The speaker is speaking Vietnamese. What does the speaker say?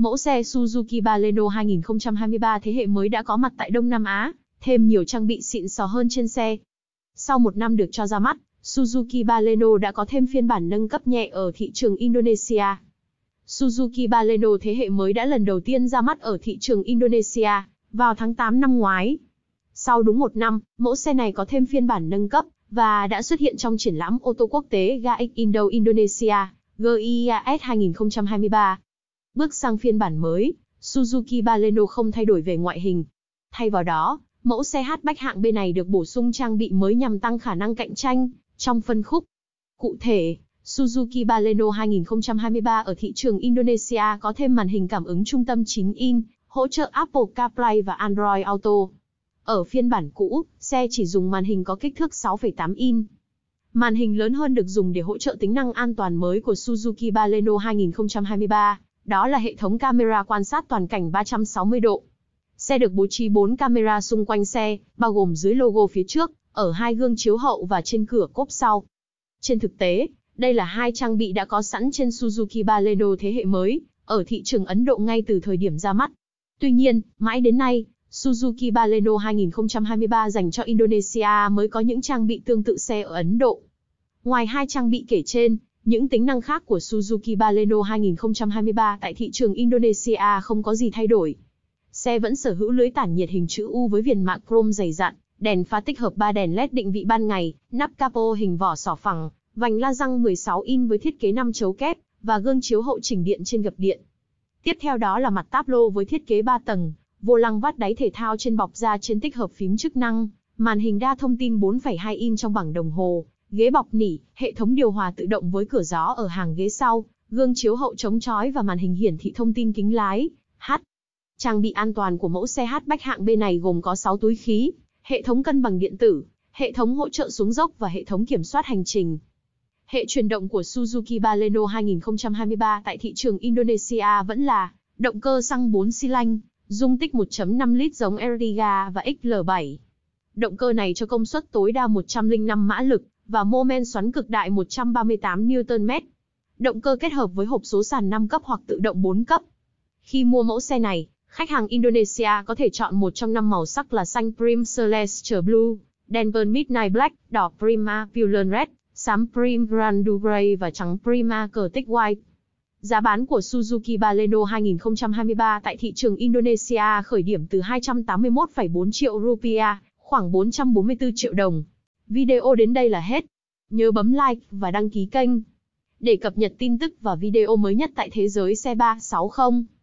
Mẫu xe Suzuki Baleno 2023 thế hệ mới đã có mặt tại Đông Nam Á, thêm nhiều trang bị xịn sò hơn trên xe. Sau một năm được cho ra mắt, Suzuki Baleno đã có thêm phiên bản nâng cấp nhẹ ở thị trường Indonesia. Suzuki Baleno thế hệ mới đã lần đầu tiên ra mắt ở thị trường Indonesia vào tháng 8 năm ngoái. Sau đúng một năm, mẫu xe này có thêm phiên bản nâng cấp và đã xuất hiện trong triển lãm ô tô quốc tế GAX Indo Indonesia GIAS 2023 Bước sang phiên bản mới, Suzuki Baleno không thay đổi về ngoại hình. Thay vào đó, mẫu xe hatchback hạng B này được bổ sung trang bị mới nhằm tăng khả năng cạnh tranh trong phân khúc. Cụ thể, Suzuki Baleno 2023 ở thị trường Indonesia có thêm màn hình cảm ứng trung tâm 9 in, hỗ trợ Apple CarPlay và Android Auto. Ở phiên bản cũ, xe chỉ dùng màn hình có kích thước 6,8 in. Màn hình lớn hơn được dùng để hỗ trợ tính năng an toàn mới của Suzuki Baleno 2023 đó là hệ thống camera quan sát toàn cảnh 360 độ. Xe được bố trí 4 camera xung quanh xe, bao gồm dưới logo phía trước, ở hai gương chiếu hậu và trên cửa cốp sau. Trên thực tế, đây là hai trang bị đã có sẵn trên Suzuki Baleno thế hệ mới, ở thị trường Ấn Độ ngay từ thời điểm ra mắt. Tuy nhiên, mãi đến nay, Suzuki Baleno 2023 dành cho Indonesia mới có những trang bị tương tự xe ở Ấn Độ. Ngoài hai trang bị kể trên, những tính năng khác của Suzuki Baleno 2023 tại thị trường Indonesia không có gì thay đổi. Xe vẫn sở hữu lưới tản nhiệt hình chữ U với viền mạ chrome dày dặn, đèn pha tích hợp 3 đèn LED định vị ban ngày, nắp capo hình vỏ sỏ phẳng, vành la răng 16 in với thiết kế 5 chấu kép và gương chiếu hậu chỉnh điện trên gập điện. Tiếp theo đó là mặt táp lô với thiết kế 3 tầng, vô lăng vắt đáy thể thao trên bọc da trên tích hợp phím chức năng, màn hình đa thông tin 4,2 in trong bảng đồng hồ, ghế bọc nỉ, hệ thống điều hòa tự động với cửa gió ở hàng ghế sau, gương chiếu hậu chống chói và màn hình hiển thị thông tin kính lái. H. Trang bị an toàn của mẫu xe hatchback hạng B này gồm có 6 túi khí, hệ thống cân bằng điện tử, hệ thống hỗ trợ xuống dốc và hệ thống kiểm soát hành trình. Hệ chuyển động của Suzuki Baleno 2023 tại thị trường Indonesia vẫn là động cơ xăng 4 xi lanh, dung tích 1.5 lít giống Ertiga và XL7. Động cơ này cho công suất tối đa 105 mã lực, và mô men xoắn cực đại 138 Nm. Động cơ kết hợp với hộp số sàn 5 cấp hoặc tự động 4 cấp. Khi mua mẫu xe này, khách hàng Indonesia có thể chọn một trong năm màu sắc là xanh Prim Celeste Blue, Denver Midnight Black, đỏ Prima Violin Red, xám Prim Grand Grey và trắng Prima Certic White. Giá bán của Suzuki Baleno 2023 tại thị trường Indonesia khởi điểm từ 281,4 triệu rupiah, khoảng 444 triệu đồng. Video đến đây là hết. Nhớ bấm like và đăng ký kênh để cập nhật tin tức và video mới nhất tại thế giới xe 360.